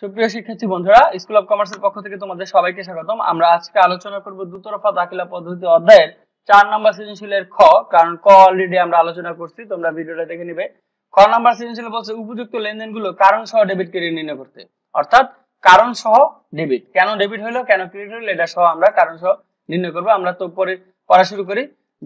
সুপ্রিয় শিক্ষার্থী বন্ধুরা স্কুল অফ কমার্সের পক্ষ থেকে তোমাদের সবাইকে স্বাগতম আমরা আজকে আলোচনা করব দুতরফা দাখিলা পদ্ধতি অধ্যায়ের চার নাম্বার সৃজনশীলের খ কারণ ক অলরেডি আমরা আলোচনা করছি তোমরা ভিডিওটা দেখে নিবে খ নাম্বার সৃজনশীল বলছে উপযুক্ত লেনদেন গুলো কারণ সহ ডেবিট ক্রেডিট নির্ণয় করতে অর্থাৎ কারণ সহ ডেবিট কেন ডেবিট হলো কেন ক্রেডিট হলো এটা সহ আমরা কারণ সহ নির্ণয় করবো আমরা তো পরে পড়া শুরু করি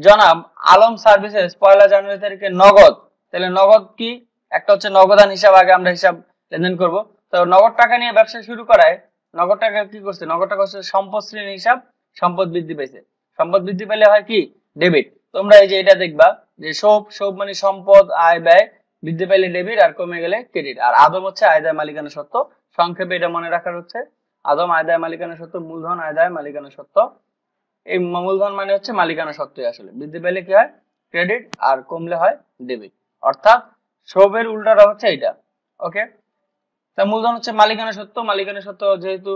জনাব আলম সার্ভিসেস পয়লা জানুয়ারি তারিখে নগদ তাহলে নগদ কি একটা হচ্ছে নগদান হিসাব আগে আমরা হিসাব লেনদেন করবো তো নগদ টাকা নিয়ে ব্যবসা শুরু করায় নগদ টাকা কি করছে নগদ টাকা হচ্ছে সম্পদ শ্রেণীর হিসাব সম্পদ বৃদ্ধি পাইছে সম্পদ বৃদ্ধি পেলে হয় কি ডেবিট তোমরা এই যে এটা দেখবা যে সব সব মানে সম্পদ আয় ব্যয় বৃদ্ধি পাইলে ডেবিট আর কমে গেলে ক্রেডিট আর আদম হচ্ছে আয়দায় মালিকানা সত্ত্ব সংক্ষেপে এটা মনে রাখার হচ্ছে আদম আয়দায় মালিকানা সত্ত্ব মূলধন আয়দায় মালিকানা সত্ত্ব এই মূলধন মানে হচ্ছে মালিকানা সত্ত্বই আসলে বৃদ্ধি পেলে কি হয় ক্রেডিট আর কমলে হয় ডেবিট অর্থাৎ সবের উল্টাটা হচ্ছে এটা ওকে তা মূলধন হচ্ছে মালিকানা সত্য মালিকানা সত্য যেহেতু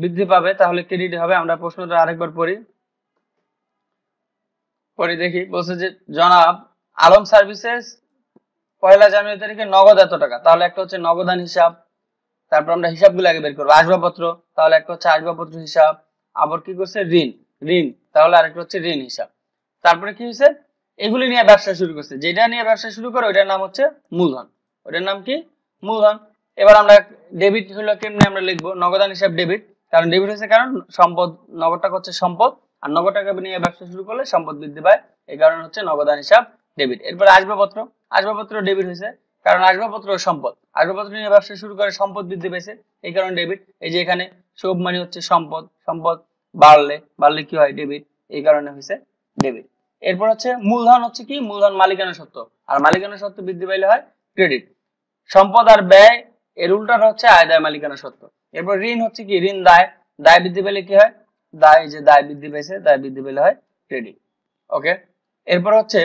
বৃদ্ধি পাবে তাহলে ক্রেডিট হবে আমরা প্রশ্নটা আরেকবার পড়ি পড়ে দেখি বলছে যে জনাব আলম সার্ভিসেস পয়লা জানুয়ারি তারিখে নগদ এত টাকা তাহলে একটা হচ্ছে নগদান হিসাব তারপর আমরা হিসাবগুলো আগে বের করবো আসবাবপত্র তাহলে একটা হচ্ছে আসবাবপত্র হিসাব আবার কি করছে ঋণ ঋণ তাহলে আরেকটা হচ্ছে ঋণ হিসাব তারপরে কি হয়েছে এগুলি নিয়ে ব্যবসা শুরু করছে যেটা নিয়ে ব্যবসা শুরু করে ওইটার নাম হচ্ছে মূলধন ওটার নাম কি মূলধন এবার আমরা ডেবিট হলো কেমনি আমরা লিখবো নগদান হিসাব ডেবিট কারণ ডেবিট হচ্ছে কারণ সম্পদ নগদ টাকা হচ্ছে সম্পদ আর নগদ টাকা নিয়ে ব্যবসা শুরু করলে সম্পদ বৃদ্ধি পায় এই কারণে হচ্ছে নগদান হিসাব ডেবিট এরপর আসবাবপত্র আসবাবপত্র ডেবিট হয়েছে কারণ আসবাবপত্র সম্পদ আসবাবপত্র নিয়ে ব্যবসা শুরু করে সম্পদ বৃদ্ধি পেয়েছে এই কারণে ডেবিট এই যে এখানে সব মানে হচ্ছে সম্পদ সম্পদ বাড়লে বাড়লে কি হয় ডেবিট এই কারণে হয়েছে ডেবিট এরপর হচ্ছে মূলধন হচ্ছে কি মূলধন মালিকানা সত্ত্ব আর মালিকানা সত্ত্ব বৃদ্ধি পাইলে হয় ক্রেডিট সম্পদ আর ব্যয় এর উল্টাটা হচ্ছে আয় দায় মালিকানা সত্ত্ব এরপর ঋণ হচ্ছে কি ঋণ দায় দায় বৃদ্ধি পেলে কি হয় দায় যে দায় বৃদ্ধি পেয়েছে দায় বৃদ্ধি পেলে হয় ক্রেডিট ওকে এরপর হচ্ছে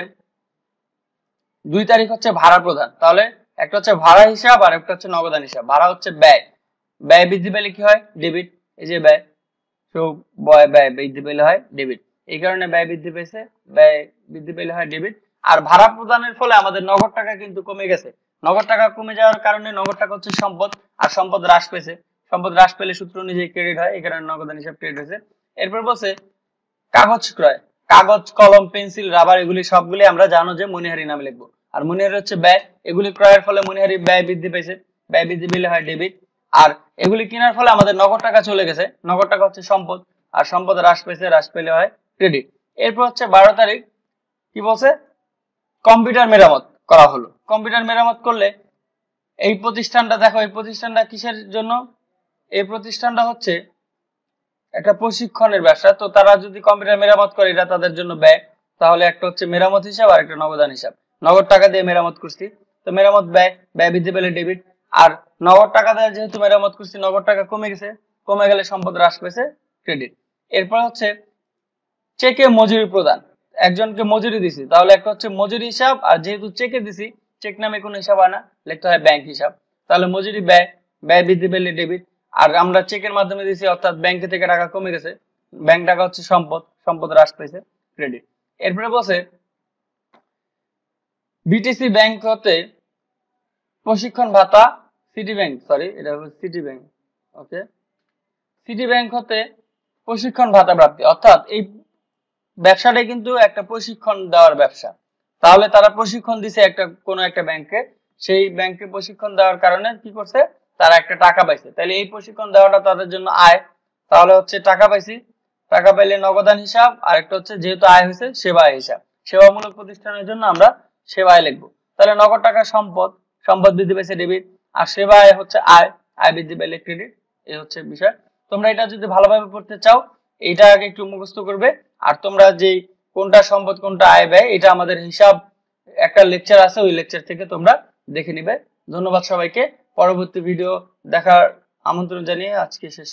দুই তারিখ হচ্ছে ভাড়া প্রদান তাহলে একটা হচ্ছে ভাড়া হিসাব আর একটা হচ্ছে নগদান হিসাব ভাড়া হচ্ছে ব্যয় ব্যয় বৃদ্ধি পেলে কি হয় ডেবিট এই যে ব্যয় তো ব্যয় ব্যয় বৃদ্ধি পেলে হয় ডেবিট এই কারণে ব্যয় বৃদ্ধি পেয়েছে ব্যয় বৃদ্ধি পেলে হয় ডেবিট আর ভাড়া প্রদানের ফলে আমাদের নগদ টাকা কিন্তু কমে গেছে নগদ টাকা কমে যাওয়ার কারণে নগদ টাকা হচ্ছে সম্পদ আর সম্পদ হ্রাস পেয়েছে সম্পদ হ্রাস পেলে সূত্র অনুযায়ী ক্রেডিট হয় এই কারণে নগদান হিসাব ক্রেডিট হয়েছে এরপর বলছে কাগজ ক্রয় কাগজ কলম পেন্সিল রাবার এগুলি সবগুলি আমরা জানো যে মনিহারি নামে লিখবো আর মনিহারি হচ্ছে ব্যয় এগুলি ক্রয়ের ফলে মনিহারি ব্যয় বৃদ্ধি পেয়েছে ব্যয় বৃদ্ধি পেলে হয় ডেবিট আর এগুলি কেনার ফলে আমাদের নগদ টাকা চলে গেছে নগদ টাকা হচ্ছে সম্পদ আর সম্পদ হ্রাস পেয়েছে হ্রাস পেলে হয় ক্রেডিট এরপর হচ্ছে বারো তারিখ কি বলছে কম্পিউটার মেরামত করা হলো কম্পিউটার মেরামত করলে এই প্রতিষ্ঠানটা দেখো এই প্রতিষ্ঠানটা কিসের জন্য এই প্রতিষ্ঠানটা হচ্ছে একটা প্রশিক্ষণের ব্যবসা তো তারা যদি কম্পিউটার মেরামত করে এটা তাদের জন্য ব্যয় তাহলে একটা হচ্ছে মেরামত হিসাব আর একটা নগদান হিসাব নগদ টাকা দিয়ে মেরামত করছি তো মেরামত ব্যয় ব্যয় বৃদ্ধি পেলে ডেবিট আর নগদ টাকা দেওয়া যেহেতু মেরামত করছি নগদ টাকা কমে গেছে কমে গেলে সম্পদ হ্রাস পেয়েছে ক্রেডিট এরপর হচ্ছে চেকে মজুরি প্রদান একজনকে মজুরি দিছি তাহলে একটা হচ্ছে মজুরি হিসাব আর যেহেতু চেকে দিছি চেক নামে কোনো হিসাব আনা লিখতে হয় ব্যাংক হিসাব তাহলে মজুরি ব্যয় ব্যয় বৃদ্ধি পেলে ডেবিট আর আমরা চেকের মাধ্যমে দিছি অর্থাৎ ব্যাংকে থেকে টাকা কমে গেছে ব্যাংক টাকা হচ্ছে সম্পদ সম্পদ হ্রাস পেয়েছে ক্রেডিট এরপরে বসে বিটিসি ব্যাংক হতে প্রশিক্ষণ ভাতা সিটি ব্যাংক সরি এটা হচ্ছে City Bank okay City Bank হতে প্রশিক্ষণ ভাতা প্রাপ্তি অর্থাৎ এই ব্যবসাটা কিন্তু একটা প্রশিক্ষণ দেওয়ার ব্যবসা তাহলে তারা প্রশিক্ষণ দিছে একটা কোনো একটা ব্যাংকে সেই ব্যাংকে প্রশিক্ষণ দেওয়ার কারণে কি করছে তারা একটা টাকা পাইছে তাহলে এই প্রশিক্ষণ দেওয়াটা তাদের জন্য আয় তাহলে হচ্ছে টাকা পাইছি টাকা পাইলে নগদান হিসাব আর একটা হচ্ছে যেহেতু আয় হয়েছে সেবা হিসাব সেবামূলক প্রতিষ্ঠানের জন্য আমরা সেবায় লিখবো তাহলে নগদ টাকা সম্পদ সম্পদ বৃদ্ধি পাইছে ডেবিট আর সেবা আয় হচ্ছে আয় আয় বৃদ্ধি পাইলে ক্রেডিট এই হচ্ছে বিষয় তোমরা এটা যদি ভালোভাবে পড়তে চাও এটা আগে একটু মুখস্থ করবে আর তোমরা যে কোনটা সম্পদ কোনটা আয় ব্যয় এটা আমাদের হিসাব একটা লেকচার আছে ওই লেকচার থেকে তোমরা দেখে নিবে ধন্যবাদ সবাইকে পরবর্তী ভিডিও দেখার আমন্ত্রণ জানিয়ে আজকে শেষ